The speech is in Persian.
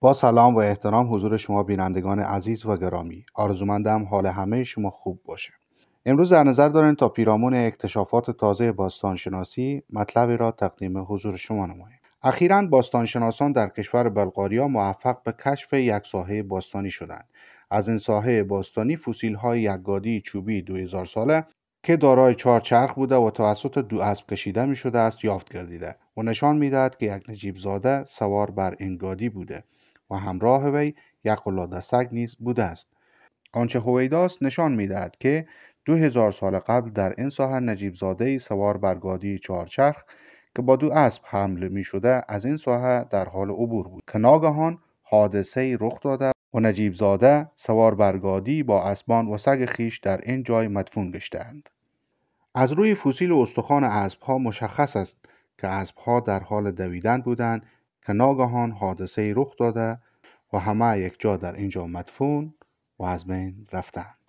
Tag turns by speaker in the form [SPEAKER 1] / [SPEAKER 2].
[SPEAKER 1] با سلام و احترام حضور شما بینندگان عزیز و گرامی آرزومندم حال همه شما خوب باشه امروز در نظر دارن تا پیرامون اکتشافات تازه باستانشناسی مطلبی را تقدیم حضور شما نماییم اخیرا باستانشناسان در کشور بلغاریا موفق به کشف یک ساحه باستانی شدند از این ساحه باستانی فسیل های یکگادی چوبی 2000 ساله که دارای چرخ بوده و توسط دو اسب کشیده می شده است یافت گردیده و نشان می دهد که یک نجیب زاده سوار بر این گادی بوده و همراه وی یک قلاده سگ نیز بوده است آنچه هویداست نشان می دهد که دو هزار سال قبل در این ساحه نجیب زاده سوار بر گادی چرخ که با دو اسب حمل می شده از این ساحه در حال عبور بود که ناگهان حادثه رخ داده و نجیب زاده سوار بر گادی با اسبان و سگ خیش در این جای مدفون گشتند از روی فسیل استخوان اسبها مشخص است که اسبها در حال دویدن بودند که ناگهان حادثه رخ داده و همه یک جا در اینجا مدفون و از بین رفتند